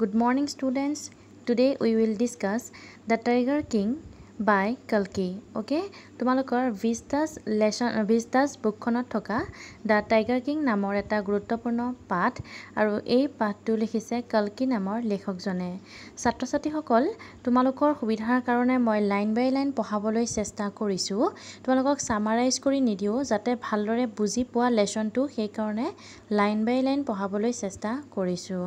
Good morning students today we will discuss the tiger king by কল্কি okay তোমালোকৰ ভিষ্টাজ lesson ভিষ্টাজ বুকখনত থকা the tiger king নামৰ এটা গুৰুত্বপূৰ্ণ পাঠ আৰু এই পাঠটো লিখিছে কল্কি নামৰ লেখকজনে ছাত্ৰ ছাত্ৰীসকল তোমালোকৰ সুবিধাৰ কাৰণে মই লাইন বাই লাইন পঢ়াবলৈ চেষ্টা কৰিছোঁ তোমালোকক চামাৰাইজ কৰি নিদিওঁ যাতে ভালদৰে বুজি পোৱা লেচনটো সেইকাৰণে লাইন বাই লাইন পঢ়াবলৈ চেষ্টা কৰিছোঁ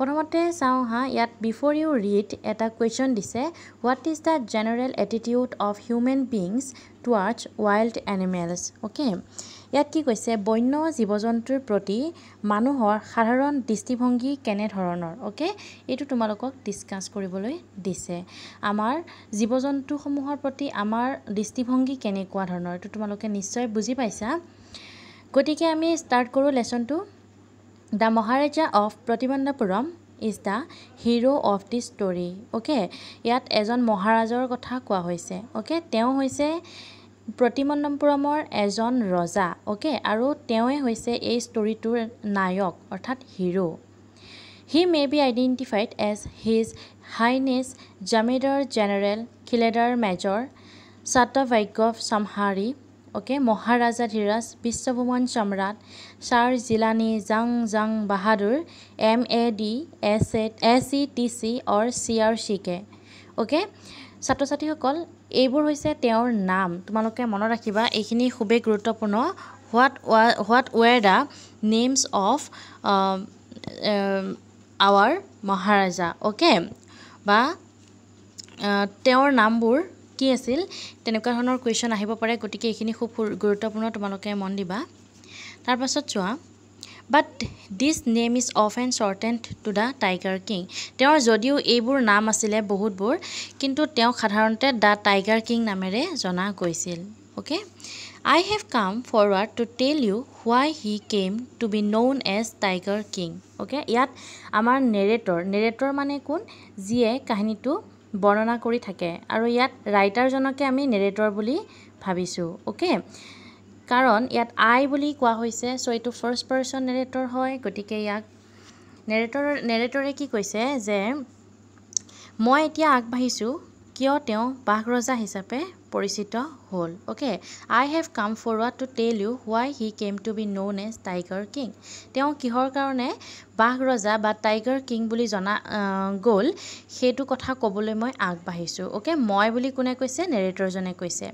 প্ৰথমতে চাওঁ হা ইয়াত বিফ'ৰ ইউ ৰিড এটা কুৱেশ্যন দিছে what is the general attitude of human beings towards wild animals okay ইয়াত কি কৈছে বন্য জীৱ জন্তুৰ প্ৰতি মানুহৰ সাধাৰণ দৃষ্টিভংগী কেনেধৰণৰ অ'কে এইটো তোমালোকক ডিছকাছ কৰিবলৈ দিছে আমাৰ জীৱ জন্তুসমূহৰ প্ৰতি আমাৰ দৃষ্টিভংগী কেনেকুৱা ধৰণৰ এইটো তোমালোকে নিশ্চয় বুজি পাইছা গতিকে আমি ষ্টাৰ্ট কৰোঁ লেচনটো the Maharaja of Pratibandhapuram is the hero' of the story okay ইয়াত এজন মহাৰাজৰ কথা কোৱা হৈছে অ'কে তেওঁ হৈছে প্ৰতিমন্দপুৰমৰ এজন ৰজা অ'কে আৰু তেওঁৱে হৈছে এই ষ্টৰিটোৰ নায়ক অৰ্থাৎ hero' he may be identified as his highness Jamedar general Khiledar major Satavyaghra Samhari okay Maharajadhiraj বিশ্বভুৱন Samrat sir Jilani Jung Jung Bahadur M A D S A S E T C or C R C K okay ছাত্ৰ ছাত্ৰীসকল এইবোৰ হৈছে তেওঁৰ নাম তোমালোকে মনত ৰাখিবা এইখিনি খুবেই গুৰুত্বপূৰ্ণ what was what were the names of our Maharaja okay বা তেওঁৰ নামবোৰ কি আছিল তেনেকুৱা ধৰণৰ কুৱেশ্যন আহিব পাৰে গতিকে এইখিনি খুব গুৰুত্বপূৰ্ণ তোমালোকে মন দিবা তাৰপাছত চোৱা but this name is of and shortened to the tiger king তেওঁৰ যদিও এইবোৰ নাম আছিলে বহুতবোৰ কিন্তু তেওঁ সাধাৰণতে দ্য টাইগাৰ কিং নামেৰে জনা গৈছিল okay I have come forward to tell you why he came to be known as tiger king okay ইয়াত আমাৰ নেৰেটৰ নেৰেটৰ মানে কোন যিয়ে কাহিনীটো বৰ্ণনা কৰি থাকে আৰু ইয়াত ৰাইটাৰজনকে আমি নেৰেটৰ বুলি ভাবিছোঁ অ'কে কাৰণ ইয়াত আই বুলি কোৱা হৈছে চ' এইটো ফাৰ্ষ্ট পাৰ্চন নেৰেটৰ হয় গতিকে ইয়াক নেৰেটৰ নেৰেটৰে কি কৈছে যে মই এতিয়া আগবাঢ়িছোঁ কিয় তেওঁ বাঘ ৰজা হিচাপে পৰিচিত হ'ল okay I have come forward to tell you why he came to be known as tiger king তেওঁ কিহৰ কাৰণে বাঘ ৰজা বা টাইগাৰ কিং বুলি জনা গ'ল সেইটো কথা ক'বলৈ মই আগবাঢ়িছোঁ অ'কে মই বুলি কোনে কৈছে নেৰেটৰজনে কৈছে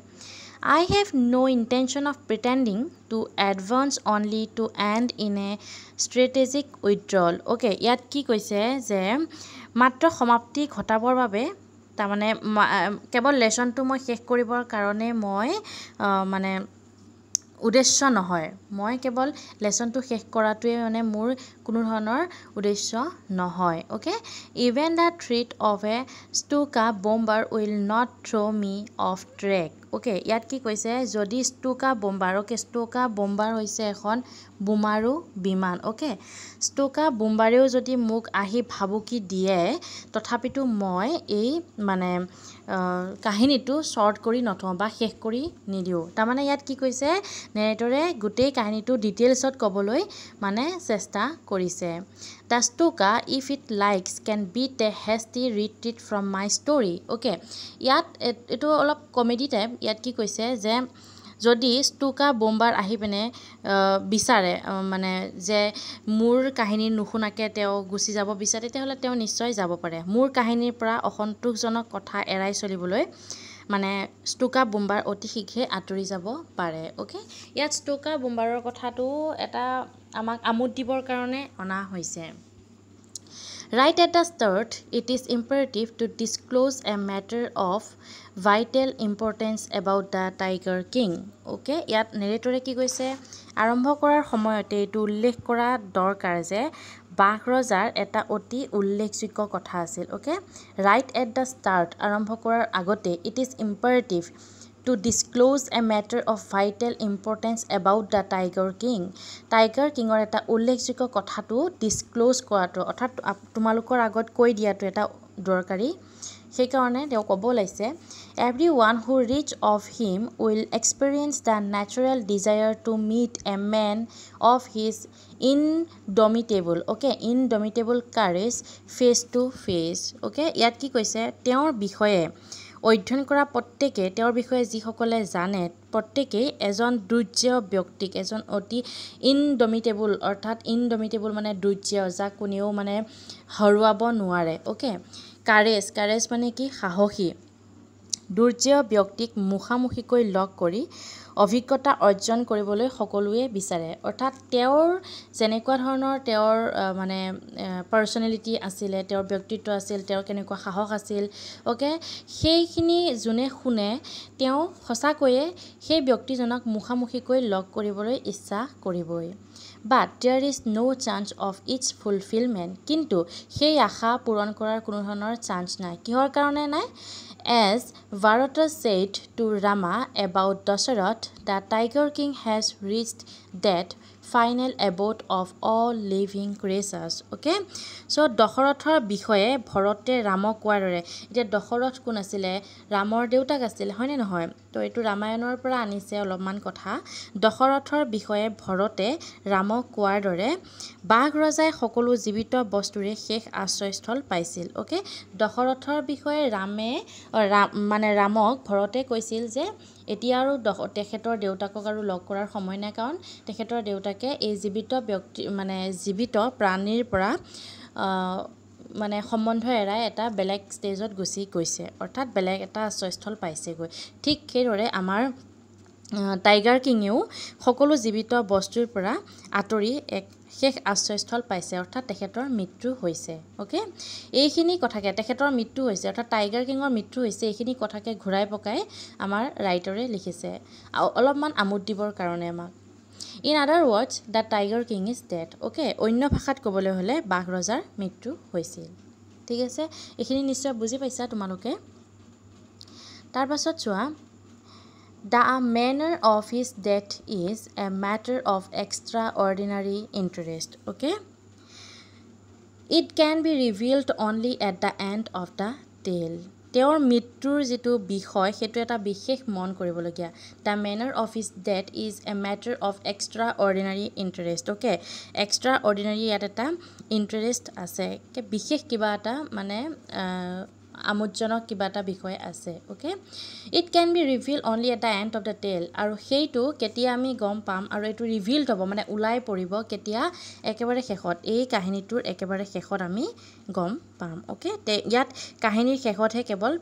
I have no' intention of pretending to advance only to end in a strategic withdrawal okay ইয়াত কি কৈছে যে মাত্ৰ সমাপ্তি ঘটাবৰ বাবে তাৰমানে কেৱল লেচনটো মই শেষ কৰিবৰ কাৰণে মই মানে উদ্দেশ্য নহয় মই কেৱল লেচনটো শেষ কৰাটোৱে মানে মোৰ কোনো ধৰণৰ উদ্দেশ্য নহয় okay even the threat of a Stuka bomber will not throw' me off track okay ইয়াত কি কৈছে যদি ষ্টুকা বোম্বাৰ অ'কে ষ্টুকা বোম্বাৰ হৈছে এখন বোমাৰু বিমান অ'কে ষ্টোকা বোমবাৰেও যদি মোক আহি ভাবুকি দিয়ে তথাপিতো মই এই মানে কাহিনীটো শ্বৰ্ট কৰি নথওঁ বা শেষ কৰি নিদিওঁ তাৰমানে ইয়াত কি কৈছে নেৰেটৰে গোটেই কাহিনীটো ডিটেইলছত ক'বলৈ মানে চেষ্টা কৰিছে the Stuka if it likes can beat a hasty retreat from my story okay ইয়াত এইটো অলপ কমেডি টাইপ ইয়াত কি কৈছে যে যদি ষ্টুকা বোম্বাৰ আহি পিনে বিচাৰে মানে যে মোৰ কাহিনী নুশুনাকৈ তেওঁ গুচি যাব বিচাৰে তেতিয়াহ'লে তেওঁ নিশ্চয় যাব পাৰে মোৰ কাহিনীৰ পৰা অসন্তোষজনক কথা এৰাই চলিবলৈ মানে ষ্টুকা বোম্বাৰ অতি শীঘ্ৰে আঁতৰি যাব পাৰে অ'কে ইয়াত ষ্টুকা বোম্বাৰৰ কথাটো এটা আমাক আমোদ দিবৰ কাৰণে অনা হৈছে right at the start it is imperative to disclose a matter of vital importance about the tiger king okay ইয়াত নেৰেটৰে কি কৈছে আৰম্ভ কৰাৰ সময়তে এইটো উল্লেখ কৰা দৰকাৰ যে বাঘ ৰজাৰ এটা অতি উল্লেখযোগ্য কথা আছিল okay right at the start আৰম্ভ কৰাৰ আগতে it is imperative to disclose a matter of vital importance about the tiger king tiger কিঙৰ এটা উল্লেখযোগ্য কথাটো ডিছক্ল'জ কৰাটো অৰ্থাৎ তোমালোকৰ আগত কৈ দিয়াটো এটা দৰকাৰী সেইকাৰণে তেওঁ ক'ব ওলাইছে everyone who reach of him will experience the natural desire to meet a man of his indomitable okay indomitable courage face to face okay ইয়াত কি কৈছে তেওঁৰ বিষয়ে অধ্যয়ন কৰা প্ৰত্যেকে তেওঁৰ বিষয়ে যিসকলে জানে প্ৰত্যেকেই এজন দুৰ্য ব্যক্তিক এজন অতি ইনডমিটেবল অৰ্থাৎ ইনডমিটেবল মানে দুৰ্য যাক কোনেও মানে হৰুৱাব নোৱাৰে অ'কে কাৰেজ কাৰেজ মানে কি সাহসী দুৰ্জয় ব্যক্তিক মুখামুখিকৈ লগ কৰি অভিজ্ঞতা অৰ্জন কৰিবলৈ সকলোৱে বিচাৰে অৰ্থাৎ তেওঁৰ যেনেকুৱা ধৰণৰ তেওঁৰ মানে পাৰ্চনেলিটি আছিলে তেওঁৰ ব্যক্তিত্ব আছিল তেওঁৰ কেনেকুৱা সাহস আছিল অ'কে সেইখিনি যোনে শুনে তেওঁ সঁচাকৈয়ে সেই ব্যক্তিজনক মুখামুখিকৈ লগ কৰিবলৈ ইচ্ছা কৰিবই but there is no' chance of its fulfilment কিন্তু সেই আশা পূৰণ কৰাৰ কোনো ধৰণৰ চান্স নাই কিহৰ কাৰণে নাই as Bharat said to Rama about Dasharath the tiger king has reach that final abode of all living creatures okay so' দশৰথৰ বিষয়ে ভৰতে ৰামক কোৱাৰ দৰে এতিয়া দশৰথ কোন আছিলে ৰামৰ দেউতাক আছিলে হয়নে নহয় তো এইটো ৰামায়ণৰ পৰা আনিছে অলপমান কথা দশৰথৰ বিষয়ে ভৰতে ৰামক কোৱাৰ দৰে বাঘ ৰজাই সকলো জীৱিত বস্তুৰে শেষ আশ্ৰয়স্থল পাইছিল অ'কে দশৰথৰ বিষয়ে ৰামে মানে ৰামক ভৰতে কৈছিল যে এতিয়া আৰু দশ তেখেতৰ দেউতাকক আৰু লগ কৰাৰ সময় নাই কাৰণ তেখেতৰ দেউতাকে এই জীৱিত ব্যক্তি মানে জীৱিত প্ৰাণীৰ পৰা মানে সম্বন্ধ এৰাই এটা বেলেগ ষ্টেজত গুচি গৈছে অৰ্থাৎ বেলেগ এটা আশ্ৰয়স্থল পাইছেগৈ ঠিক সেইদৰে আমাৰ টাইগাৰ কিঙেও সকলো জীৱিত বস্তুৰ পৰা আঁতৰি এক শেষ আশ্ৰয়স্থল পাইছে অৰ্থাৎ তেখেতৰ মৃত্যু হৈছে অ'কে এইখিনি কথাকে তেখেতৰ মৃত্যু হৈছে অৰ্থাৎ টাইগাৰ কিঙৰ মৃত্যু হৈছে এইখিনি কথাকে ঘূৰাই পকাই আমাৰ ৰাইটৰে লিখিছে অলপমান আমোদ দিবৰ কাৰণে আমাক in other words the tiger king is dead okay অন্য ভাষাত ক'বলৈ হ'লে বাঘ ৰজাৰ মৃত্যু হৈছিল ঠিক আছে এইখিনি নিশ্চয় বুজি পাইছা তোমালোকে তাৰপাছত চোৱা the manner of his death is a matter of extraordinary interest okay it can be revealed only at the end of the tale তেওঁৰ মৃত্যুৰ যিটো বিষয় সেইটো এটা বিশেষ মন কৰিবলগীয়া the manner of is death is a matter of extraordinary interest okay extraordinary ইয়াত এটা ইণ্টাৰেষ্ট আছে বিশেষ কিবা এটা মানে আমোদজনক কিবা এটা বিষয় আছে okay it can be reveal only at the end of the tale আৰু সেইটো কেতিয়া আমি গম পাম আৰু এইটো ৰিভিল্ড হ'ব মানে ওলাই পৰিব কেতিয়া একেবাৰে শেষত এই কাহিনীটোৰ একেবাৰে শেষত আমি গম পাম অ'কে ইয়াত কাহিনীৰ শেষতহে কেৱল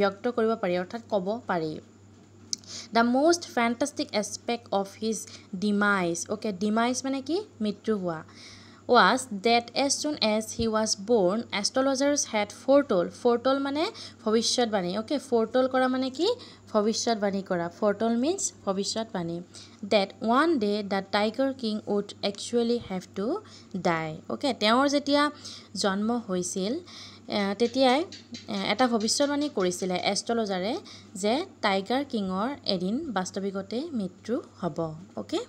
ব্যক্ত কৰিব পাৰি অৰ্থাৎ ক'ব পাৰি the most fantastic aspect of his demise okay demise মানে কি মৃত্যু হোৱা was that as soon as he was born astrologers had foretold foretold মানে ভৱিষ্যতবাণী অ'কে foretold কৰা মানে কি ভৱিষ্যতবাণী কৰা foretold means ভৱিষ্যতবাণী that one day the tiger king would actually have to die okay তেওঁৰ যেতিয়া জন্ম হৈছিল তেতিয়াই এটা ভৱিষ্যতবাণী কৰিছিলে এষ্ট্ৰলজাৰে যে টাইগাৰ কিঙৰ এদিন বাস্তৱিকতে মৃত্যু হ'ব অ'কে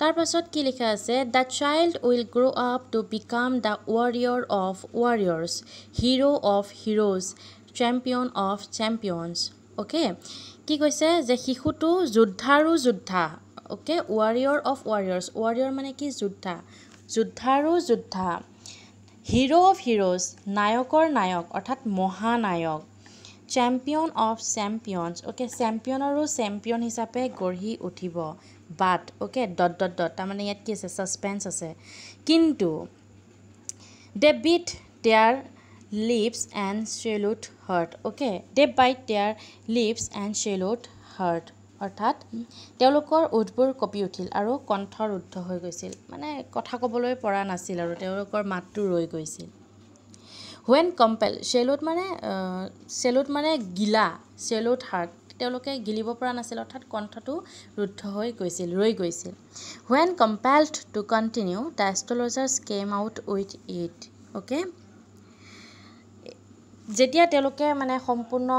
তাৰ পাছত কি লিখা আছে the child will grow' up to become the warrior of warriors hero' of heroes champion of champions okay কি কৈছে যে শিশুটো যোদ্ধাৰো যোদ্ধা okay warrior of warriors warrior মানে কি যোদ্ধা যোদ্ধাৰো যোদ্ধা হিৰ' অফ হিৰ'জ নায়কৰ নায়ক অৰ্থাৎ মহানায়ক চেম্পিয়ন অফ চেম্পিয়নছ অ'কে চেম্পিয়নৰো চেম্পিয়ন হিচাপে গঢ়ি উঠিব but okay dot dot dot তাৰমানে ইয়াত কি আছে ছাছপেঞ্চ আছে কিন্তু they bit their lips and swallowed hard okay they bite their lips and swallowed hard অৰ্থাৎ তেওঁলোকৰ উঠবোৰ কঁপি উঠিল আৰু কণ্ঠৰ ৰুদ্ধ হৈ গৈছিল মানে কথা ক'বলৈ পৰা নাছিল আৰু তেওঁলোকৰ মাতটো ৰৈ গৈছিল হুৱেন কম্পেল চেলুট মানে চেলুট মানে গিলা চেলুট হাৰ্ট তেওঁলোকে গিলিব পৰা নাছিল অৰ্থাৎ কণ্ঠটো ৰুদ্ধ হৈ গৈছিল ৰৈ গৈছিল when compelled to continue the astrologers came out with it okay যেতিয়া তেওঁলোকে মানে সম্পূৰ্ণ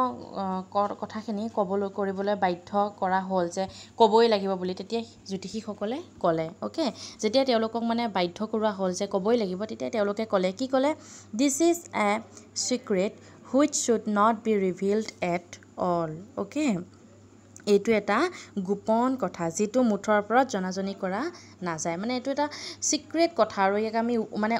কথাখিনি ক'বলৈ কৰিবলৈ বাধ্য কৰা হ'ল যে ক'বই লাগিব বুলি তেতিয়া জ্যোতিষীসকলে ক'লে অ'কে যেতিয়া তেওঁলোকক মানে বাধ্য কৰোৱা হ'ল যে ক'বই লাগিব তেতিয়া তেওঁলোকে ক'লে কি ক'লে this is a secret which should not be revealed at all okay এইটো এটা গোপন কথা যিটো মুঠৰ ওপৰত জনাজনি কৰা নাযায় মানে এইটো এটা চিক্ৰেট কথা আৰু ইয়াক আমি মানে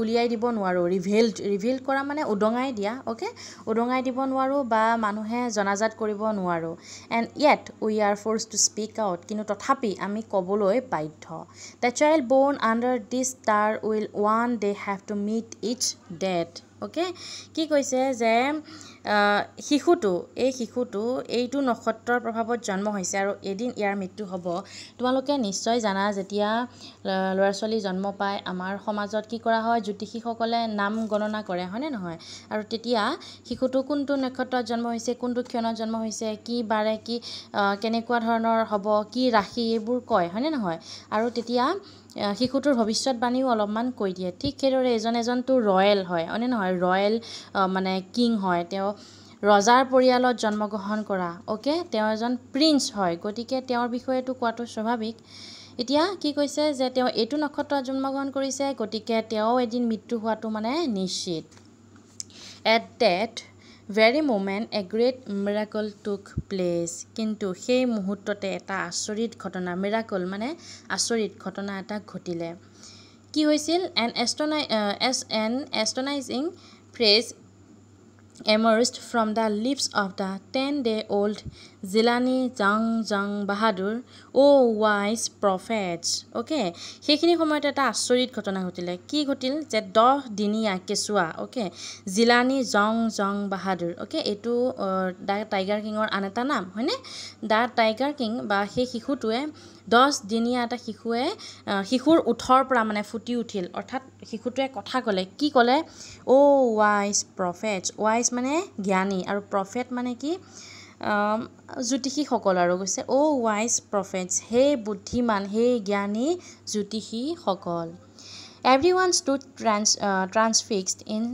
উলিয়াই দিব নোৱাৰোঁ ৰিভিল ৰিভিল কৰা মানে উদঙাই দিয়া অ'কে উদঙাই দিব নোৱাৰোঁ বা মানুহে জনাজাত কৰিব নোৱাৰোঁ and yet we are force to speak out কিন্তু তথাপি আমি ক'বলৈ বাধ্য the child born under this star will one day have to meet its death okay কি কৈছে যে শিশুটো এই শিশুটো এইটো নক্ষত্ৰৰ প্ৰভাৱত জন্ম হৈছে আৰু এদিন ইয়াৰ মৃত্যু হ'ব তোমালোকে নিশ্চয় জানা যেতিয়া ল'ৰা ছোৱালী জন্ম পায় আমাৰ সমাজত কি কৰা হয় জ্যোতিষীসকলে নাম গণনা কৰে হয়নে নহয় আৰু তেতিয়া শিশুটো কোনটো নক্ষত্ৰত জন্ম হৈছে কোনটো ক্ষণত জন্ম হৈছে কি বাৰে কি কেনেকুৱা ধৰণৰ হ'ব কি ৰাশি এইবোৰ কয় হয়নে নহয় আৰু তেতিয়া শিশুটোৰ ভৱিষ্যতবাণীও অলপমান কৈ দিয়ে ঠিক সেইদৰে এজন এজনটো ৰয়েল হয় অনে নহয় ৰয়েল মানে কিং হয় তেওঁ ৰজাৰ পৰিয়ালত জন্মগ্ৰহণ কৰা অ'কে তেওঁ এজন প্ৰিন্স হয় গতিকে তেওঁৰ বিষয়েতো কোৱাটো স্বাভাৱিক এতিয়া কি কৈছে যে তেওঁ এইটো নক্ষত্ৰত জন্মগ্ৰহণ কৰিছে গতিকে তেওঁ এদিন মৃত্যু হোৱাটো মানে নিশ্চিত at that very moment a great miracle took place কিন্তু সেই মুহূৰ্ততে এটা আচৰিত ঘটনা মিৰাকল মানে আচৰিত ঘটনা এটা ঘটিলে কি হৈছিল an astonish as an astonishing phrase emerge from the lips of the ten day' old Jilani Jung Jung Bahadur O' wise prophets okay সেইখিনি সময়ত এটা আচৰিত ঘটনা ঘটিলে কি ঘটিল যে দহ দিনীয়া কেঁচুৱা অ'কে জিলানি জং জং বাহাদুৰ অ'কে এইটো দ্য টাইগাৰ কিঙৰ আন এটা নাম হয়নে দ্য টাইগাৰ কিং বা সেই শিশুটোৱে দহদিনীয়া এটা শিশুৱে শিশুৰ ওঠৰ পৰা মানে ফুটি উঠিল অৰ্থাৎ শিশুটোৱে কথা ক'লে কি ক'লে অ' ৱাইজ প্ৰফেটছ ৱাইজ মানে জ্ঞানী আৰু প্ৰফেট মানে কি জ্যোতিষীসকল আৰু কৈছে অ' ৱাইজ প্ৰফেটছ সেই বুদ্ধিমান সেই জ্ঞানী জ্যোতিষীসকল everyone stood trans transfixed in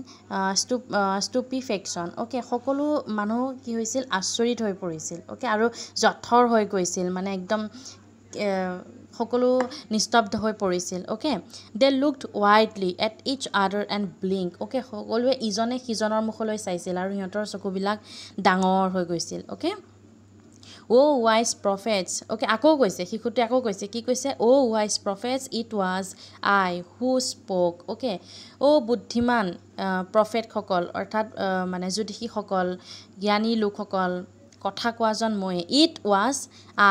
stupe stupefaction okay সকলো মানুহ কি হৈছিল আচৰিত হৈ পৰিছিল অ'কে আৰু জঠৰ হৈ গৈছিল মানে একদম সকলো নিস্তব্ধ হৈ পৰিছিল okay they looked widely at each other and blink okay সকলোৱে ইজনে সিজনৰ মুখলৈ চাইছিল আৰু সিহঁতৰ চকুবিলাক ডাঙৰ হৈ গৈছিল okay O' wise prophets okay আকৌ কৈছে শিশুটোৱে আকৌ কৈছে কি কৈছে O' wise prophets it was I who spoke okay O' বুদ্ধিমান প্ৰফেটসকল অৰ্থাৎ মানে জ্যোতিষীসকল জ্ঞানী লোকসকল কথা কোৱাজন ময়ে it was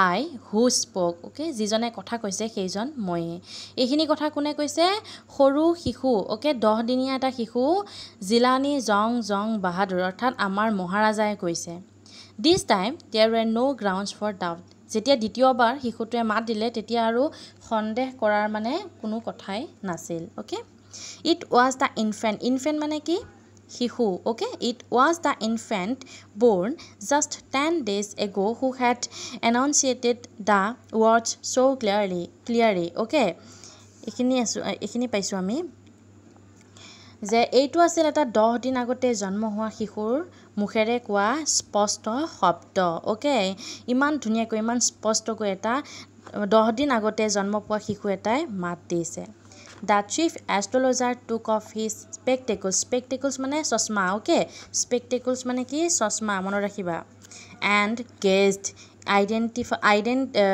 I who spoke okay যিজনে কথা কৈছে সেইজন ময়ে এইখিনি কথা কোনে কৈছে সৰু শিশু অ'কে দহদিনীয়া এটা শিশু জিলানী জং জং বাহাদুৰ অৰ্থাৎ আমাৰ মহাৰাজাই কৈছে this time there were no' grounds for doubt যেতিয়া দ্বিতীয়বাৰ শিশুটোৱে মাত দিলে তেতিয়া আৰু সন্দেহ কৰাৰ মানে কোনো কথাই নাছিল okay it was the infant infant মানে কি শিশু okay it was the infant born just ten days ago' who had enunciated the words so' clearly clearly okay এইখিনি আছোঁ এইখিনি পাইছোঁ আমি যে এইটো আছিল এটা দহ দিন আগতে জন্ম হোৱা শিশুৰ মুখেৰে কোৱা স্পষ্ট শব্দ অ'কে ইমান ধুনীয়াকৈ ইমান স্পষ্টকৈ এটা দহ দিন আগতে জন্ম পোৱা শিশু এটাই মাত দিছে the chief astrologer took off his spectacles spectacles মানে চশমা অ'কে স্পেক্টেকুলছ মানে কি চশমা মনত ৰাখিবা এণ্ড গেজড আইডেণ্টিফাই আইডেণ্ট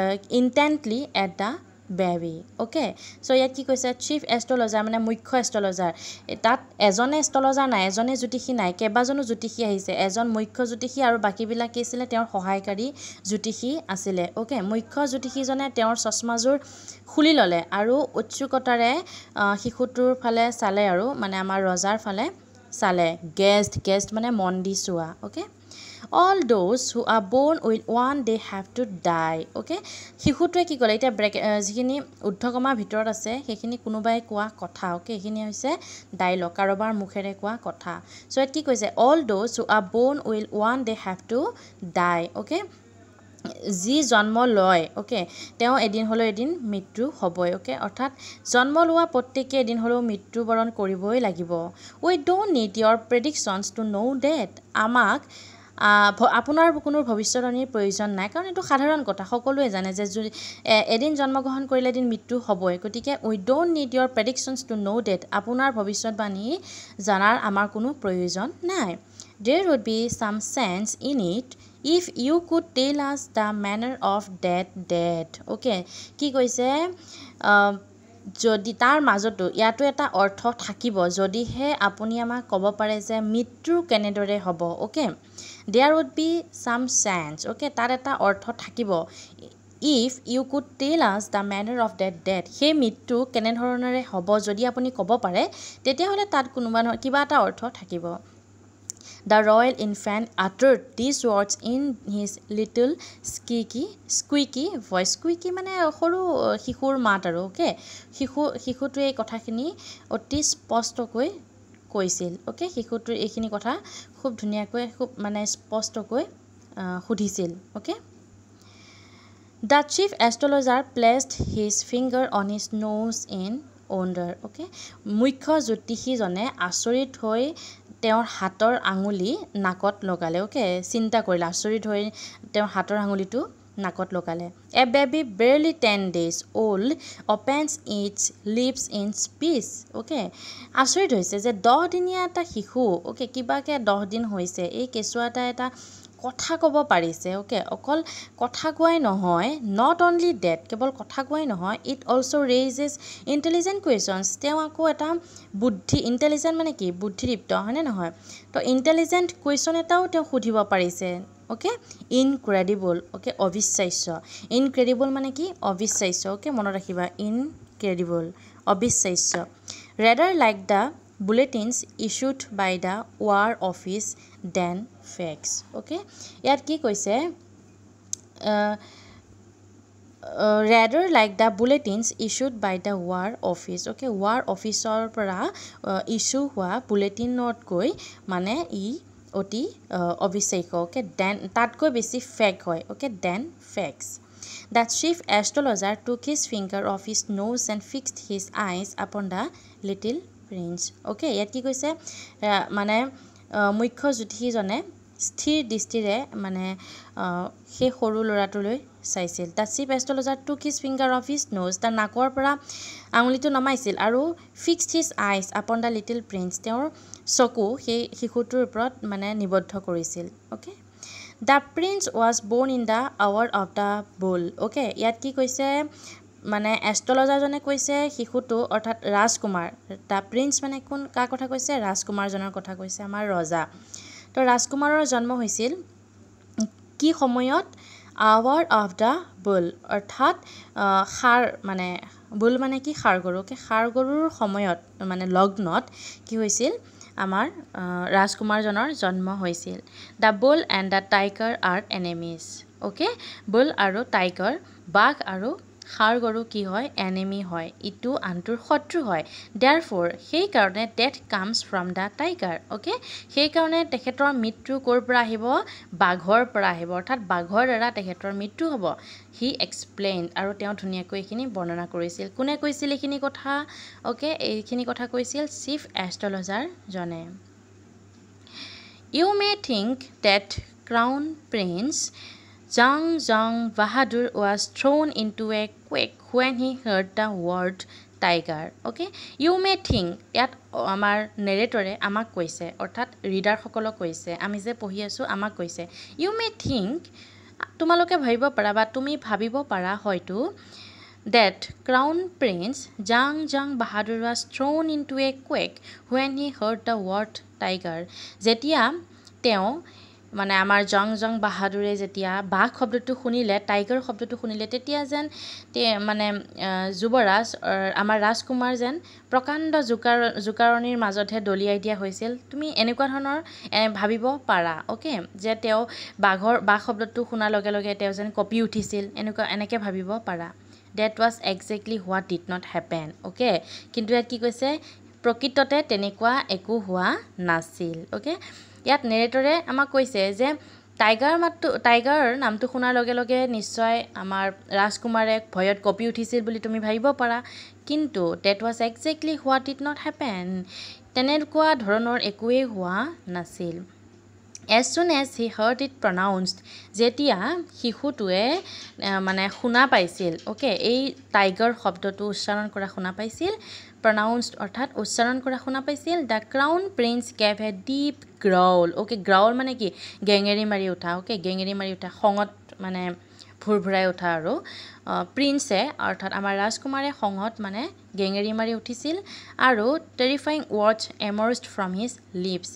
intently at the baby okay so' ইয়াত কি কৈছে চিফ এষ্ট্ৰলজাৰ মানে মুখ্য এষ্ট্ৰলজাৰ তাত এজনে এষ্ট্ৰলজাৰ নাই এজনে জ্যোতিষী নাই কেইবাজনো জ্যোতিষী আহিছে এজন মুখ্য জ্যোতিষী আৰু বাকীবিলাক কি আছিলে তেওঁৰ সহায়কাৰী জ্যোতিষী আছিলে অ'কে মুখ্য জ্যোতিষীজনে তেওঁৰ চশমাযোৰ খুলি ল'লে আৰু উৎসুকতাৰে শিশুটোৰ ফালে চালে আৰু মানে আমাৰ ৰজাৰ ফালে চালে গেষ্ট গেষ্ট মানে মন দি চোৱা okay all those who are born with one day have to die okay শিশুটোৱে কি ক'লে এতিয়া ব্ৰেকে যিখিনি উদ্ধকমাৰ ভিতৰত আছে সেইখিনি কোনোবাই কোৱা কথা অ'কে সেইখিনি হৈছে ডাইলগ কাৰোবাৰ মুখেৰে কোৱা কথা চ' ইয়াত কি কৈছে all those who are born will one day have to die okay যি জন্ম লয় অ'কে তেওঁ এদিন হ'লেও এদিন মৃত্যু হ'বই অ'কে অৰ্থাৎ জন্ম লোৱা প্ৰত্যেকে এদিন হ'লেও মৃত্যুবৰণ কৰিবই লাগিব we don't need your predictions to know' that আমাক আপোনাৰ কোনো ভৱিষ্যতবাণীৰ প্ৰয়োজন নাই কাৰণ এইটো সাধাৰণ কথা সকলোৱে জানে যে এদিন জন্মগ্ৰহণ কৰিলে এদিন মৃত্যু হ'বই গতিকে we don't need your predictions to know' that আপোনাৰ ভৱিষ্যতবাণী জনাৰ আমাৰ কোনো প্ৰয়োজন নাই there would be some change in it if you could tell us the manner of that that okay কি কৈছে যদি তাৰ মাজতো ইয়াতো এটা অৰ্থ থাকিব যদিহে আপুনি আমাক ক'ব পাৰে যে মৃত্যু কেনেদৰে হ'ব okay there would be some sense okay tar eta ortho thakibo if you could tell us the manner of that death he mittu kene dhoronare hobo jodi apuni kobo pare tete hole tat kunuban kiba ta ortho thakibo the royal infant uttered these words in his little squeaky squeaky voice squeaky mane horu hikur mat aro okay hiku hiku tu ei kotha kini oti sposto koi কৈছিল okay শিশুটোৰ এইখিনি কথা খুব ধুনীয়াকৈ খুব মানে স্পষ্টকৈ সুধিছিল okay the chief astrologer placed his finger on his nose in wonder okay মুখ্য জ্যোতিষীজনে আচৰিত হৈ তেওঁৰ হাতৰ আঙুলি নাকত লগালে অ'কে চিন্তা কৰিলে আচৰিত হৈ তেওঁৰ হাতৰ আঙুলিটো নাকত লগালে a baby barely ten days old opens its lips in speech okay আচৰিত হৈছে যে দহদিনীয়া এটা শিশু অ'কে কিবাকৈ দহদিন হৈছে এই কেঁচুৱা এটা এটা কথা ক'ব পাৰিছে অ'কে অকল কথা কোৱাই নহয় নট অনলি ডেট কেৱল কথা কোৱাই নহয় it also' raises intelligent questions তেওঁ আকৌ এটা বুদ্ধি ইণ্টেলিজেণ্ট মানে কি বুদ্ধিদীপ্ত হয়নে নহয় তো ইণ্টেলিজেণ্ট কুৱেশ্যন এটাও তেওঁ সুধিব পাৰিছে অ'কে ইনক্ৰেডিবল অ'কে অবিশ্বাস্য ইনক্ৰেডিবল মানে কি অবিশ্বাস্য অ'কে মনত ৰাখিবা ইনক্ৰেডিবল অবিশ্বাস্য rather like the bulletins issued by the War Office than facts okay ইয়াত কি কৈছে rather like the bulletins issued by the War Office okay war অফিচৰ পৰা ইছ্যু হোৱা বুলেটিনতকৈ মানে ই অতি অবিশ্বাস্য অ'কে দেন তাতকৈ বেছি ফেক হয় okay than facts the chief astrologer took his finger off his nose and fixed his eyes upon the little prince okay ইয়াত কি কৈছে মানে মুখ্য জ্যোতিষীজনে স্থিৰ দৃষ্টিৰে মানে সেই সৰু ল'ৰাটোলৈ চাইছিল the chief astrologer took his finger off his nose তাৰ নাকৰ পৰা আঙুলিটো নমাইছিল আৰু fix his eyes upon the little prince তেওঁৰ চকু সেই শিশুটোৰ ওপৰত মানে নিবদ্ধ কৰিছিল okay the prince was born in the hour of the bull okay ইয়াত কি কৈছে মানে এষ্ট্ৰলজাৰজনে কৈছে শিশুটো অৰ্থাৎ ৰাজকুমাৰ দ্য প্ৰিন্স মানে কোন কাৰ কথা কৈছে ৰাজকুমাৰজনৰ কথা কৈছে আমাৰ ৰজা তো ৰাজকুমাৰৰ জন্ম হৈছিল কি সময়ত আৱাৰ অফ দ্য বুল অৰ্থাৎ সাৰ মানে বুল মানে কি সাৰ গৰুকে সাৰ গৰুৰ সময়ত মানে লগ্নত কি হৈছিল আমাৰ ৰাজকুমাৰজনৰ জন্ম হৈছিল the bull and the tiger are enemies okay bull আৰু টাইগাৰ বাঘ আৰু সাৰ গৰু কি হয় এনিমি হয় ইটো আনটোৰ শত্ৰু হয় ডেৰ ফৰ সেইকাৰণে death comes from the tiger okay সেইকাৰণে তেখেতৰ মৃত্যু ক'ৰ পৰা আহিব বাঘৰ পৰা আহিব অৰ্থাৎ বাঘৰ দ্বাৰা তেখেতৰ মৃত্যু হ'ব সি এক্সপ্লেইন আৰু তেওঁ ধুনীয়াকৈ এইখিনি বৰ্ণনা কৰিছিল কোনে কৈছিল এইখিনি কথা অ'কে এইখিনি কথা কৈছিল চিফ এষ্ট্ৰলজাৰজনে you may think that crown prince Zhang Zhang Bahadur was thrown into a quake when he heard the word tiger okay you may think ইয়াত আমাৰ নেৰেটৰে আমাক কৈছে অৰ্থাৎ ৰিডাৰসকলক কৈছে আমি যে পঢ়ি আছোঁ আমাক কৈছে ইউ মে থিংক তোমালোকে ভাবিব পাৰা বা তুমি ভাবিব পাৰা হয়তো date crown prince Jung Jung Bahadur was thrown into a কুৱেক when he hurt the world tiger যেতিয়া তেওঁ মানে আমাৰ জং জং বাহাদুৰে যেতিয়া বাঘ শব্দটো শুনিলে টাইগাৰ শব্দটো শুনিলে তেতিয়া যেন তে মানে যুৱৰাজ আমাৰ ৰাজকুমাৰ যেন প্ৰকাণ্ড জোকাৰ জোকাৰণিৰ মাজতহে দলিয়াই দিয়া হৈছিল তুমি এনেকুৱা ধৰণৰ ভাবিব পাৰা অ'কে যে তেওঁ বাঘৰ বাঘ শব্দটো শুনাৰ লগে লগে তেওঁ যেন কঁপি উঠিছিল এনেকুৱা এনেকৈ ভাবিব পাৰা that was exactly what did not happen okay কিন্তু ইয়াত কি কৈছে প্ৰকৃততে তেনেকুৱা একো হোৱা নাছিল অ'কে ইয়াত নেৰেটৰে আমাক কৈছে যে টাইগাৰ মাতটো টাইগাৰৰ নামটো শুনাৰ লগে লগে নিশ্চয় আমাৰ ৰাজকুমাৰে ভয়ত কঁপি উঠিছিল বুলি তুমি ভাবিব পাৰা কিন্তু that was exactly what it not happen তেনেকুৱা ধৰণৰ একোৱেই হোৱা নাছিল as soon as he heard it pronounced যেতিয়া শিশুটোৱে মানে শুনা পাইছিল অ'কে এই টাইগাৰ শব্দটো উচ্চাৰণ কৰা শুনা পাইছিল প্ৰনাউন্সড অৰ্থাৎ উচ্চাৰণ কৰা শুনা পাইছিল the crown prince gave a deep growl okay growl মানে কি গেঙেৰি মাৰি উঠা অ'কে গেঙেৰি মাৰি উঠা খঙত মানে ভূৰ ভূৰাই উঠা আৰু প্ৰিন্সে অৰ্থাৎ আমাৰ ৰাজকুমাৰে খঙত মানে গেঙেৰি মাৰি উঠিছিল আৰু terrifying words emerged from his lips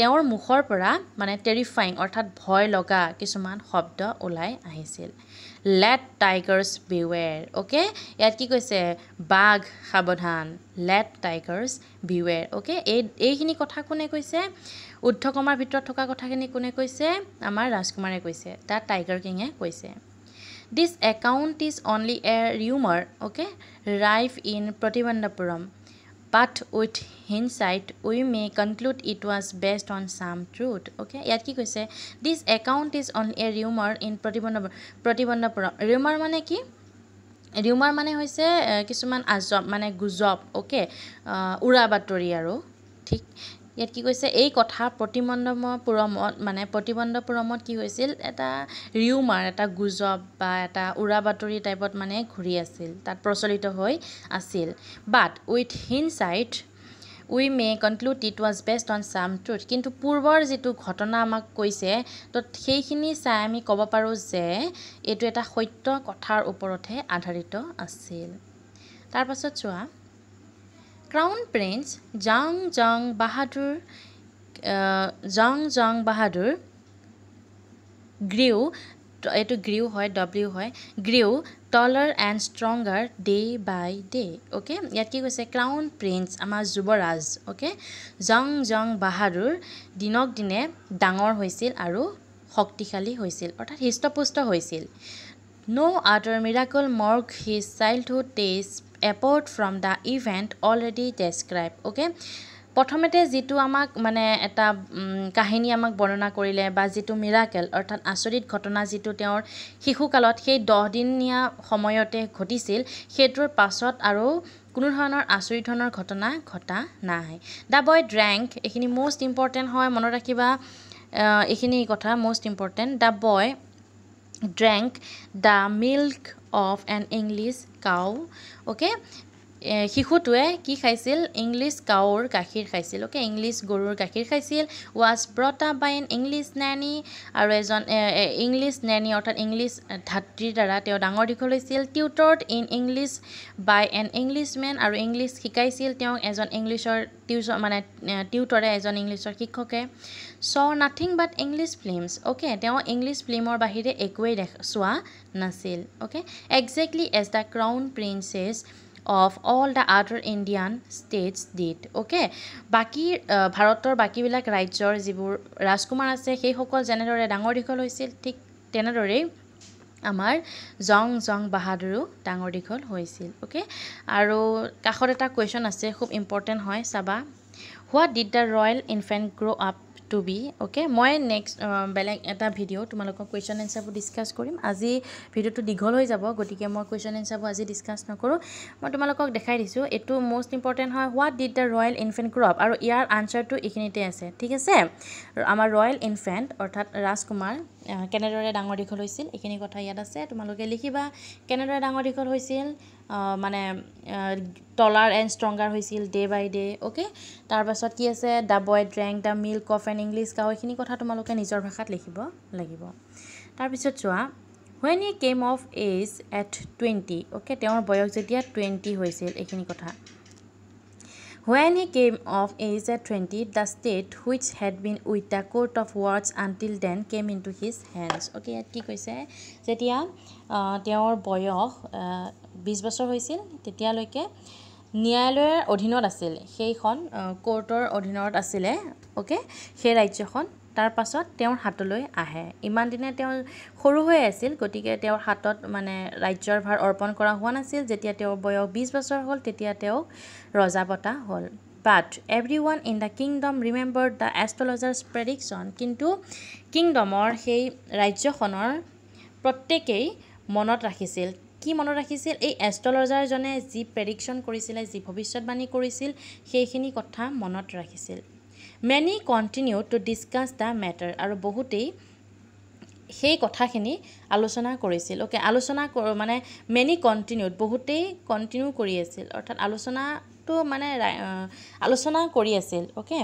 তেওঁৰ মুখৰ পৰা মানে টেৰিফাইং অৰ্থাৎ ভয় লগা কিছুমান শব্দ ওলাই আহিছিল লেট টাইগাৰ্ছ বিৱেৰ অ'কে ইয়াত কি কৈছে বাঘ সাৱধান লেট টাইগাৰ্ছ বিৱেৰ অ'কে এই এইখিনি কথা কোনে কৈছে উদ্ধকমাৰ ভিতৰত থকা কথাখিনি কোনে কৈছে আমাৰ ৰাজকুমাৰে কৈছে তাত টাইগাৰ কিঙে কৈছে this account is only a rumour okay rife in Pratibandapuram but with hindsight we may conclude it was based on some truth okay ইয়াত কি কৈছে this account is on a rumour in Pratiband Pratibandapuram rumour মানে কি rumour মানে হৈছে কিছুমান আজব মানে গুজব অ'কে উৰা বাতৰি আৰু ঠিক ইয়াত কি কৈছে এই কথা প্ৰতিবন্ধপুৰমত মানে প্ৰতিবন্ধপুৰমত কি হৈছিল এটা ৰিউমাৰ এটা গুজব বা এটা উৰা বাতৰি টাইপত মানে ঘূৰি আছিল তাত প্ৰচলিত হৈ আছিল but with hindsight we may conclude it was based on some truth কিন্তু পূৰ্বৰ যিটো ঘটনা আমাক কৈছে তো সেইখিনি চাই আমি ক'ব পাৰোঁ যে এইটো এটা সত্য কথাৰ ওপৰতহে আধাৰিত আছিল তাৰপাছত চোৱা ক্ৰাউন প্ৰিন্স জাং জং বাহাদুৰ জং জং বাহাদুৰ গ্ৰিউ এইটো গ্ৰিউ হয় ডব্লিউ হয় grew taller and stronger day by day okay ইয়াত কি কৈছে ক্ৰাউন প্ৰিন্স আমাৰ যুৱৰাজ অ'কে জং জং বাহাদুৰ দিনক দিনে ডাঙৰ হৈছিল আৰু শক্তিশালী হৈছিল অৰ্থাৎ হৃষ্টপুষ্ট হৈছিল no' other miracle marked his childhood test apart from the event already describe okay প্ৰথমতে যিটো আমাক মানে এটা কাহিনী আমাক বৰ্ণনা কৰিলে বা যিটো মিৰাকেল অৰ্থাৎ আচৰিত ঘটনা যিটো তেওঁৰ শিশুকালত সেই দহদিনীয়া সময়তে ঘটিছিল সেইটোৰ পাছত আৰু কোনো ধৰণৰ আচৰিত ধৰণৰ ঘটনা ঘটা নাই দ্য বয় ড্ৰেংক এইখিনি মষ্ট ইম্পৰ্টেণ্ট হয় মনত ৰাখিবা এইখিনি কথা most important the boy drank the milk of an English cow okay শিশুটোৱে কি খাইছিল ইংলিছ কাউৰ গাখীৰ খাইছিল অ'কে ইংলিছ গৰুৰ গাখীৰ খাইছিল was brought up by an English nanny আৰু এজন ইংলিছ নেনি অৰ্থাৎ ইংলিছ ধাত্ৰীৰ দ্বাৰা তেওঁ ডাঙৰ দীঘল হৈছিল tutored in English by an English man আৰু ইংলিছ শিকাইছিল তেওঁক এজন ইংলিছৰ টিউচ মানে টিউটৰে এজন ইংলিছৰ শিক্ষকে saw' nothing but English films okay তেওঁ ইংলিছ ফিল্মৰ বাহিৰে একোৱেই দেখ চোৱা নাছিল okay exactly as the crown princes of all the other Indian states did okay বাকী ভাৰতৰ বাকীবিলাক ৰাজ্যৰ যিবোৰ ৰাজকুমাৰ আছে সেইসকল যেনেদৰে ডাঙৰ দীঘল হৈছিল ঠিক তেনেদৰেই আমাৰ জং জং বাহাদুৰো ডাঙৰ দীঘল হৈছিল অ'কে আৰু কাষত এটা কুৱেশ্যন আছে খুব ইম্পৰ্টেণ্ট হয় চাবা what did the royal infant grow' up to be okay মই নেক্সট বেলেগ এটা ভিডিঅ' তোমালোকৰ কুৱেশ্যন এনচাৰবোৰ ডিছকাছ কৰিম আজি ভিডিঅ'টো দীঘল হৈ যাব গতিকে মই কুৱেশ্যন এনচাৰবোৰ আজি ডিছকাছ নকৰোঁ মই তোমালোকক দেখাই দিছোঁ এইটো মষ্ট ইম্পৰ্টেণ্ট হয় what did the royal infant crop আৰু ইয়াৰ আনচাৰটো এইখিনিতে আছে ঠিক আছে আমাৰ ৰয়েল ইনফেণ্ট অৰ্থাৎ ৰাজকুমাৰ কেনেদৰে ডাঙৰ দীঘল হৈছিল এইখিনি কথা ইয়াত আছে তোমালোকে লিখিবা কেনেদৰে ডাঙৰ দীঘল হৈছিল মানে টলাৰ এণ্ড ষ্ট্ৰংগাৰ হৈছিল ডে' বাই ডে' অ'কে তাৰপাছত কি আছে the boy drank the milk of an English cow এইখিনি কথা তোমালোকে নিজৰ ভাষাত লিখিব লাগিব তাৰপিছত চোৱা when he came of age at twenty okay তেওঁৰ বয়স যেতিয়া টুৱেণ্টি হৈছিল এইখিনি কথা When he came of age at 20, the state which had been with the court of wards until then came into his hands. Okay, at Kiko say, Zetia, their boy of Bisbaso Hussil, Tetia Loke, Nialer Odinor Asile, Hehon, Courtor Odinor Asile, okay, Herajahon, তাৰ পাছত তেওঁৰ হাতলৈ আহে ইমান দিনে তেওঁ সৰু হৈ আছিল গতিকে তেওঁৰ হাতত মানে ৰাজ্যৰ ভাৰ অৰ্পণ কৰা হোৱা নাছিল যেতিয়া তেওঁৰ বয়স বিছ বছৰ হ'ল তেতিয়া তেওঁক ৰজা বঁটা হ'ল but every one in the kingdom remember the astrologer's prediction কিন্তু কিংডমৰ সেই ৰাজ্যখনৰ প্ৰত্যেকেই মনত ৰাখিছিল কি মনত ৰাখিছিল এই এষ্ট্ৰলজাৰজনে যি প্ৰেডিকশ্যন কৰিছিলে যি ভৱিষ্যতবাণী কৰিছিল সেইখিনি কথা মনত ৰাখিছিল many continue to discuss the matter আৰু বহুতেই সেই কথাখিনি আলোচনা কৰিছিল অ'কে আলোচনা মানে মেনি কণ্টিনিউড বহুতেই কণ্টিনিউ কৰি আছিল অৰ্থাৎ আলোচনাটো মানে আলোচনা কৰি আছিল okay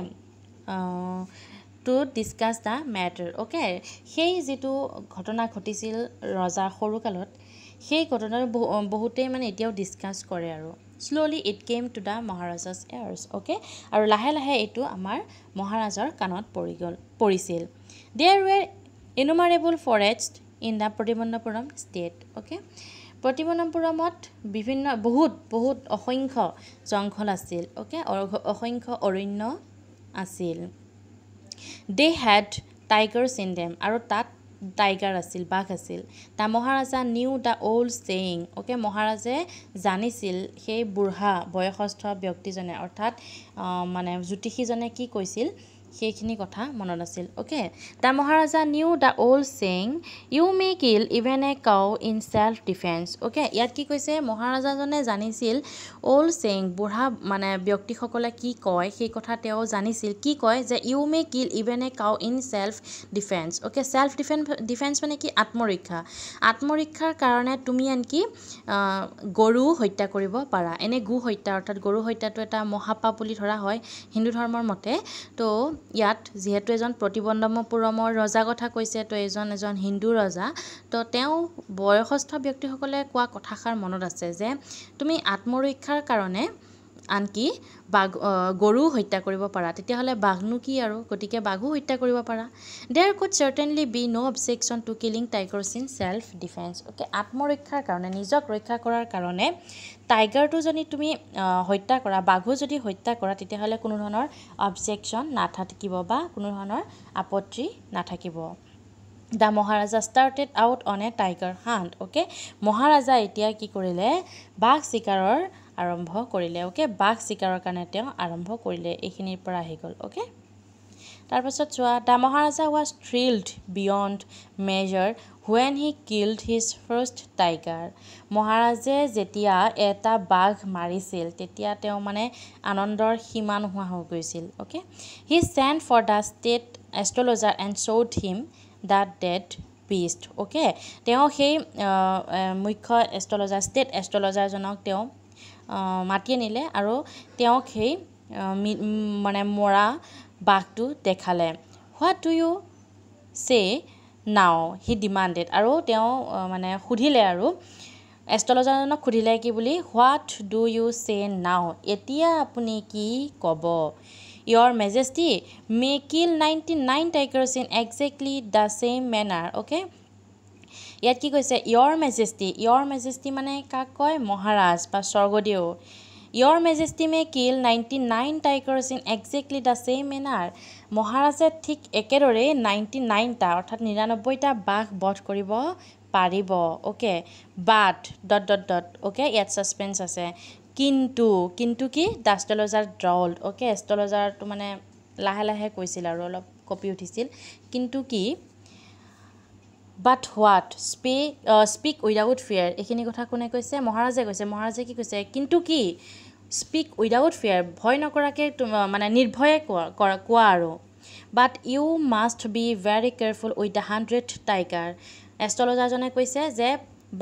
to discuss the matter okay সেই যিটো ঘটনা ঘটিছিল ৰজা সৰুকালত সেই ঘটনাটো বহুতেই মানে এতিয়াও ডিছকাছ কৰে আৰু slowly it came to the মহাৰাজাৰ এয়াৰ্ছ অ'কে আৰু লাহে লাহে এইটো আমাৰ মহাৰাজাৰ কাণত পৰি গ'ল পৰিছিল there were innumerable forest in the Pratimonpuram state okay প্ৰতিমনপুৰমত বিভিন্ন বহুত বহুত অসংখ্য জংঘল আছিল অ'কে অসংখ্য অৰণ্য আছিল দে হেড টাইগাৰ চিনডেম আৰু তাত টাইগাৰ আছিল বাঘ আছিল the Maharaja knew the old saying okay মহাৰাজে জানিছিল সেই বুঢ়া বয়সস্থ ব্যক্তিজনে অৰ্থাৎ মানে জ্যোতিষীজনে কি কৈছিল সেইখিনি কথা মনত আছিল okay the Maharaja knew the old saying you may kill even a cow in self defence okay ইয়াত কি কৈছে মহাৰাজাজনে জানিছিল অ'ল্ড চেং বুঢ়া মানে ব্যক্তিসকলে কি কয় সেই কথা তেওঁ জানিছিল কি কয় যে you may kill even a cow in self defence okay self defence defence মানে কি আত্মৰক্ষা আত্মৰক্ষাৰ কাৰণে তুমি আনকি গৰু হত্যা কৰিব পাৰা এনে গো হত্যা অৰ্থাৎ গৰু হত্যাটো এটা মহাপাপ বুলি ধৰা হয় হিন্দু ধৰ্মৰ মতে তো ইয়াত যিহেতু এজন প্ৰতিবন্ধমপুৰমৰ ৰজা কথা কৈছে তো এজন এজন হিন্দু ৰজা তো তেওঁ বয়সস্থ ব্যক্তিসকলে কোৱা কথাষাৰ মনত আছে যে তুমি আত্মৰক্ষাৰ কাৰণে আনকি বাঘ গৰু হত্যা কৰিব পাৰা তেতিয়াহ'লে বাঘনো কি আৰু গতিকে বাঘো হত্যা কৰিব পাৰা there could certainly be no' objection to killing tigers in self defence okay আত্মৰক্ষাৰ কাৰণে নিজক ৰক্ষা কৰাৰ কাৰণে টাইগাৰটো যদি তুমি হত্যা কৰা বাঘো যদি হত্যা কৰা তেতিয়াহ'লে কোনো ধৰণৰ অবজেকশ্যন নাথাকিব বা কোনো ধৰণৰ আপত্তি নাথাকিব the Maharaja started out on a tiger hunt okay Maharaja এতিয়া কি কৰিলে বাঘ চিকাৰৰ আৰম্ভ কৰিলে অ'কে বাঘ চিকাৰৰ কাৰণে তেওঁ আৰম্ভ কৰিলে এইখিনিৰ পৰা আহি গ'ল অ'কে তাৰপাছত চোৱা the Maharaja was thrilled beyond measure when he killed his first tiger মহাৰাজে যেতিয়া এটা বাঘ মাৰিছিল তেতিয়া তেওঁ মানে আনন্দৰ সীমা নোহোৱা হৈ গৈছিল okay he sent for the state astrologer and showed him the dead beast okay তেওঁ সেই মুখ্য এষ্ট্ৰলজাৰ ষ্টেট এষ্ট্ৰলজাৰজনক তেওঁ মাতি আনিলে আৰু তেওঁক সেই মানে মৰা বাঘটো দেখালে হোৱাট ডু ইউ চে' নাও হি ডিমাণ্ডেড আৰু তেওঁ মানে সুধিলে আৰু এষ্ট্ৰলজাৰজনক সুধিলে কি বুলি হোৱাট ডু ইউ চে নাও এতিয়া আপুনি কি ক'ব your majesty may kill ninety nine tigers in exactly the same manner okay ইয়াত কি কৈছে ইয়ৰ মেজেষ্টি ইয়ৰ মেজেষ্টি মানে কাক কয় মহাৰাজ বা Swargadeo your majesty may kill ninety nine tigers in exactly the same manner মহাৰাজে ঠিক একেদৰেই নাইণ্টি নাইনটা অৰ্থাৎ নিৰান্নব্বৈটা বাঘ বধ কৰিব পাৰিব okay but dot dot dot okay ইয়াত ছাছপেঞ্চ আছে কিন্তু কিন্তু কি দ্য ষ্ট্ৰলজাৰ ড্ৰল্ড অ'কে এষ্ট্ৰলজাৰটো মানে লাহে লাহে কৈছিল আৰু অলপ কপি উঠিছিল কিন্তু কি বাট হোৱাট স্পে স্পীক উইদাউট ফিয়াৰ এইখিনি কথা কোনে কৈছে মহাৰাজে কৈছে মহাৰাজে কি কৈছে কিন্তু কি স্পীক উইডাউট ফিয়াৰ ভয় নকৰাকৈ মানে নিৰ্ভয়ে কোৱা কোৱা আৰু but you must be very careful with the hundred tiger এষ্ট্ৰলজাৰজনে কৈছে যে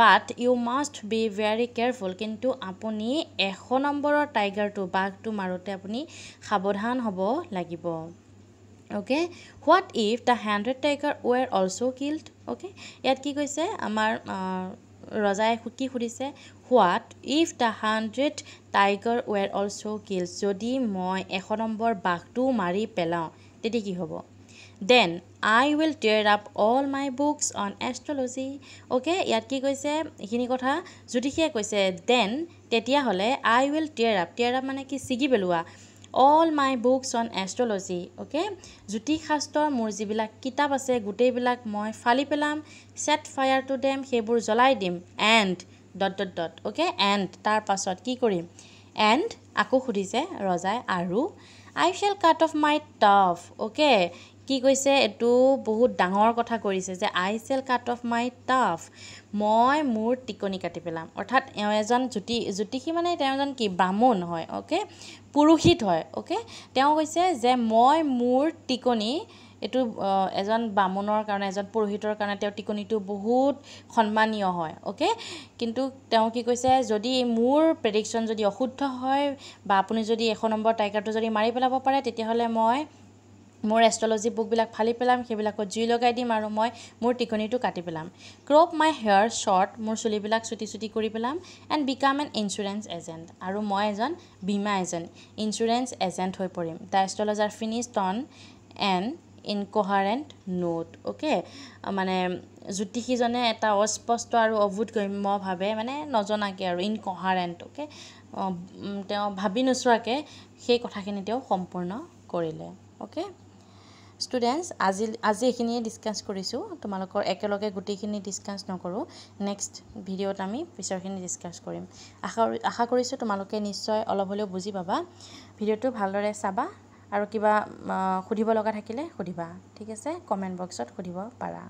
but you must be very careful কিন্তু আপুনি এশ নম্বৰৰ টাইগাৰটো বাঘটো মাৰোঁতে আপুনি সাৱধান হ'ব লাগিব okay what if the hundred tiger were also' killed okay ইয়াত কি কৈছে আমাৰ ৰজাই কি সুধিছে what if the hundred tiger were also' kill যদি মই এশ নম্বৰ বাঘটো মাৰি পেলাওঁ তেতিয়া কি হ'ব then I will tear up all my books on astrology okay ইয়াত কি কৈছে সেইখিনি কথা জ্যোতিষীয়ে কৈছে দেন তেতিয়াহ'লে I will tear up tear up মানে কি ছিগি পেলোৱা all my books on astrology okay জ্যোতিষ শাস্ত্ৰৰ মোৰ যিবিলাক কিতাপ আছে গোটেইবিলাক মই ফালি পেলাম ছেট ফায়াৰ টু ডেম সেইবোৰ জ্বলাই দিম and dot dot dot okay and তাৰ পাছত কি কৰিম এণ্ড আকৌ সুধিছে ৰজাই আৰু I shall cut off my tuft okay কি কৈছে এইটো বহুত ডাঙৰ কথা কৰিছে যে I shall cut off my tuft মই মোৰ টিকনি কাটি পেলাম অৰ্থাৎ এওঁ এজন জ্যোতি জ্যোতিষী মানে তেওঁ এজন কি ব্ৰাহ্মণ হয় অ'কে পুৰোহিত হয় অ'কে তেওঁ কৈছে যে মই মোৰ টিকনি এইটো এজন বামুণৰ কাৰণে এজন পুৰোহিতৰ কাৰণে তেওঁৰ টিকনিটো বহুত সন্মানীয় হয় অ'কে কিন্তু তেওঁ কি কৈছে যদি মোৰ প্ৰেডিকশ্যন যদি অশুদ্ধ হয় বা আপুনি যদি এশ নম্বৰ টাইগাৰটো যদি মাৰি পেলাব পাৰে তেতিয়াহ'লে মই মোৰ এষ্ট্ৰলজি বুকবিলাক ফালি পেলাম সেইবিলাকত জুই লগাই দিম আৰু মই মোৰ টিকনিটো কাটি পেলাম ক্ৰপ মাই হেয়াৰ শ্বৰ্ট মোৰ চুলিবিলাক চুটি চুটি কৰি পেলাম and become an insurance agent আৰু মই এজন বীমা এজেণ্ট ইঞ্চুৰেঞ্চ এজেণ্ট হৈ পৰিম the astrologer finish on an incoherent note okay মানে জ্যোতিষীজনে এটা অস্পষ্ট আৰু অভূতগম্যভাৱে মানে নজনাকৈ আৰু ইনকহাৰেণ্ট অ'কে তেওঁ ভাবি নোচোৱাকৈ সেই কথাখিনি তেওঁ সম্পূৰ্ণ কৰিলে অ'কে ষ্টুডেণ্টছ আজি আজি এইখিনিয়ে ডিছকাছ কৰিছোঁ তোমালোকৰ একেলগে গোটেইখিনি ডিছকাছ নকৰোঁ নেক্সট ভিডিঅ'ত আমি পিছৰখিনি ডিছকাছ কৰিম আশা আশা কৰিছোঁ তোমালোকে নিশ্চয় অলপ হ'লেও বুজি পাবা ভিডিঅ'টো ভালদৰে চাবা আৰু কিবা সুধিব লগা থাকিলে সুধিবা ঠিক আছে কমেণ্ট বক্সত সুধিব পাৰা